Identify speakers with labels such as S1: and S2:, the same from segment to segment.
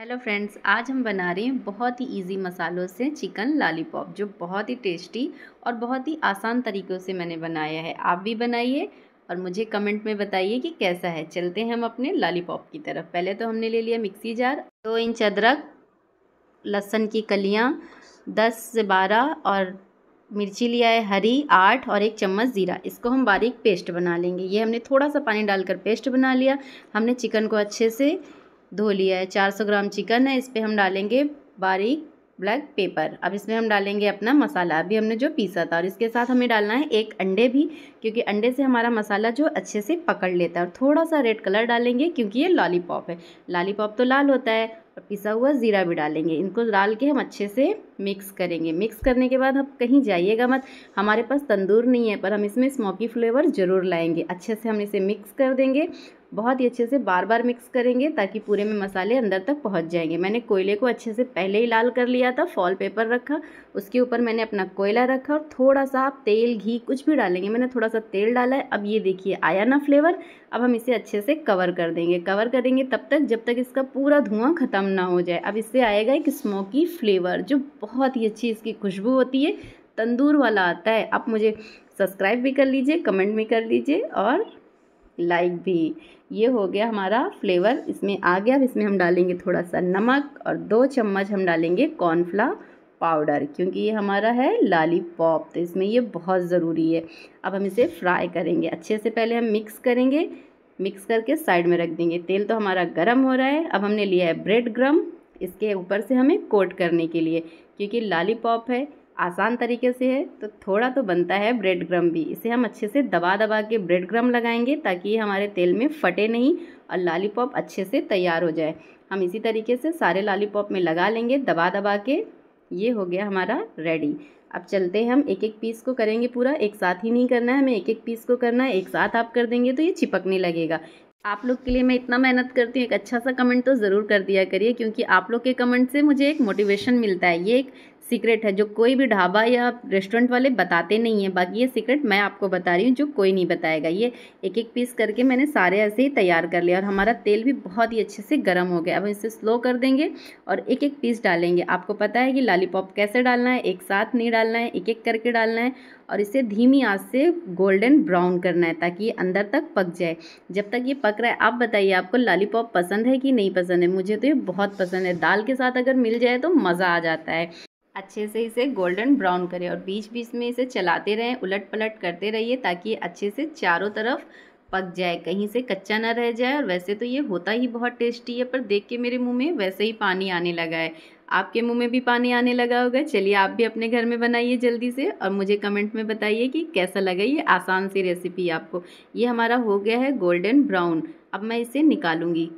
S1: hello friends आज हम बना रहे हैं बहुत ही इजी मसालों से चिकन लॉलीपॉप जो बहुत ही टेस्टी और बहुत ही आसान तरीक़ों से मैंने बनाया है आप भी बनाइए और मुझे कमेंट में बताइए कि कैसा है चलते हैं हम अपने लॉलीपॉप की तरफ पहले तो हमने ले लिया मिक्सी जार दो इंच अदरक लहसन की कलियाँ दस से बारह और मिर्ची लिया है हरी आठ और एक चम्मच ज़ीरा इसको हम बारीक पेस्ट बना लेंगे ये हमने थोड़ा सा पानी डालकर पेस्ट बना लिया हमने चिकन को अच्छे से धो लिया है चार सौ ग्राम चिकन है इस पर हम डालेंगे बारीक ब्लैक पेपर अब इसमें हम डालेंगे अपना मसाला अभी हमने जो पीसा था और इसके साथ हमें डालना है एक अंडे भी क्योंकि अंडे से हमारा मसाला जो अच्छे से पकड़ लेता है और थोड़ा सा रेड कलर डालेंगे क्योंकि ये लॉलीपॉप है लॉलीपॉप तो लाल होता है पिसा हुआ ज़ीरा भी डालेंगे इनको डाल के हम अच्छे से मिक्स करेंगे मिक्स करने के बाद हम कहीं जाइएगा मत हमारे पास तंदूर नहीं है पर हम इसमें स्मोकी फ्लेवर ज़रूर लाएंगे अच्छे से हम इसे मिक्स कर देंगे बहुत ही अच्छे से बार बार मिक्स करेंगे ताकि पूरे में मसाले अंदर तक पहुंच जाएंगे मैंने कोयले को अच्छे से पहले ही लाल कर लिया था फॉल पेपर रखा उसके ऊपर मैंने अपना कोयला रखा और थोड़ा सा आप तेल घी कुछ भी डालेंगे मैंने थोड़ा सा तेल डाला है अब ये देखिए आया ना फ्लेवर अब हम इसे अच्छे से कवर कर देंगे कवर करेंगे तब तक जब तक इसका पूरा धुआँ खत्म ना हो जाए अब इससे आएगा एक स्मोकी फ्लेवर जो बहुत ही अच्छी इसकी खुशबू होती है तंदूर वाला आता है आप मुझे सब्सक्राइब भी कर लीजिए कमेंट भी कर लीजिए और लाइक भी ये हो गया हमारा फ्लेवर इसमें आ गया अब इसमें हम डालेंगे थोड़ा सा नमक और दो चम्मच हम डालेंगे कॉर्नफ्ला पाउडर क्योंकि ये हमारा है लॉलीपॉप तो इसमें ये बहुत ज़रूरी है अब हम इसे फ्राई करेंगे अच्छे से पहले हम मिक्स करेंगे मिक्स करके साइड में रख देंगे तेल तो हमारा गर्म हो रहा है अब हमने लिया है ब्रेड ग्रम इसके ऊपर से हमें कोट करने के लिए क्योंकि लॉलीपॉप है आसान तरीके से है तो थोड़ा तो बनता है ब्रेड ग्रम भी इसे हम अच्छे से दबा दबा के ब्रेड ग्रम लगाएंगे ताकि हमारे तेल में फटे नहीं और लॉलीपॉप अच्छे से तैयार हो जाए हम इसी तरीके से सारे लॉलीपॉप में लगा लेंगे दबा दबा के ये हो गया हमारा रेडी अब चलते हैं हम एक एक पीस को करेंगे पूरा एक साथ ही नहीं करना है हमें एक एक पीस को करना है एक साथ आप कर देंगे तो ये चिपकने लगेगा आप लोग के लिए मैं इतना मेहनत करती हूँ एक अच्छा सा कमेंट तो ज़रूर कर दिया करिए क्योंकि आप लोग के कमेंट से मुझे एक मोटिवेशन मिलता है ये एक सीक्रेट है जो कोई भी ढाबा या रेस्टोरेंट वाले बताते नहीं हैं बाकी ये सीक्रेट मैं आपको बता रही हूँ जो कोई नहीं बताएगा ये एक एक पीस करके मैंने सारे ऐसे ही तैयार कर लिया और हमारा तेल भी बहुत ही अच्छे से गर्म हो गया अब इसे स्लो कर देंगे और एक एक पीस डालेंगे आपको पता है कि लाली कैसे डालना है एक साथ नहीं डालना है एक एक करके डालना है और इसे धीमी आँच से गोल्डन ब्राउन करना है ताकि ये अंदर तक पक जाए जब तक ये पक रहा है आप बताइए आपको लाली पसंद है कि नहीं पसंद है मुझे तो ये बहुत पसंद है दाल के साथ अगर मिल जाए तो मज़ा आ जाता है अच्छे से इसे गोल्डन ब्राउन करें और बीच बीच में इसे चलाते रहें उलट पलट करते रहिए ताकि अच्छे से चारों तरफ पक जाए कहीं से कच्चा ना रह जाए और वैसे तो ये होता ही बहुत टेस्टी है पर देख के मेरे मुंह में वैसे ही पानी आने लगा है आपके मुंह में भी पानी आने लगा होगा चलिए आप भी अपने घर में बनाइए जल्दी से और मुझे कमेंट में बताइए कि कैसा लगा ये आसान सी रेसिपी आपको ये हमारा हो गया है गोल्डन ब्राउन अब मैं इसे निकालूंगी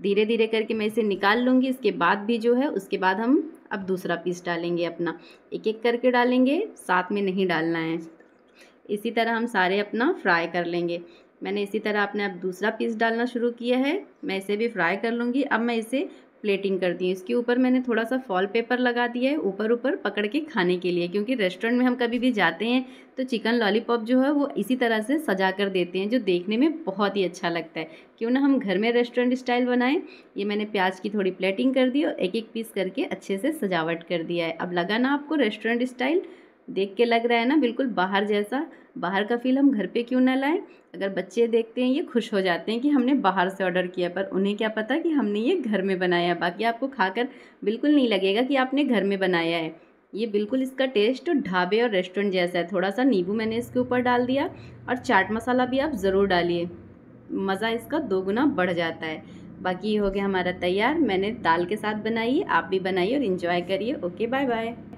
S1: धीरे धीरे करके मैं इसे निकाल लूँगी इसके बाद भी जो है उसके बाद हम अब दूसरा पीस डालेंगे अपना एक एक करके डालेंगे साथ में नहीं डालना है इसी तरह हम सारे अपना फ्राई कर लेंगे मैंने इसी तरह अपने अब दूसरा पीस डालना शुरू किया है मैं इसे भी फ्राई कर लूँगी अब मैं इसे प्लेटिंग कर दी है इसके ऊपर मैंने थोड़ा सा फॉल पेपर लगा दिया है ऊपर ऊपर पकड़ के खाने के लिए क्योंकि रेस्टोरेंट में हम कभी भी जाते हैं तो चिकन लॉलीपॉप जो है वो इसी तरह से सजा कर देते हैं जो देखने में बहुत ही अच्छा लगता है क्यों ना हम घर में रेस्टोरेंट स्टाइल बनाएं ये मैंने प्याज की थोड़ी प्लेटिंग कर दी और एक एक पीस करके अच्छे से सजावट कर दिया है अब लगाना आपको रेस्टोरेंट स्टाइल देख के लग रहा है ना बिल्कुल बाहर जैसा बाहर का फील हम घर पे क्यों ना लाएं अगर बच्चे देखते हैं ये खुश हो जाते हैं कि हमने बाहर से ऑर्डर किया पर उन्हें क्या पता कि हमने ये घर में बनाया बाकी आपको खाकर बिल्कुल नहीं लगेगा कि आपने घर में बनाया है ये बिल्कुल इसका टेस्ट ढाबे और रेस्टोरेंट जैसा है थोड़ा सा नींबू मैंने इसके ऊपर डाल दिया और चाट मसाला भी आप ज़रूर डालिए मज़ा इसका दोगुना बढ़ जाता है बाकी ये हो गया हमारा तैयार मैंने दाल के साथ बनाई आप भी बनाइए और इन्जॉय करिए ओके बाय बाय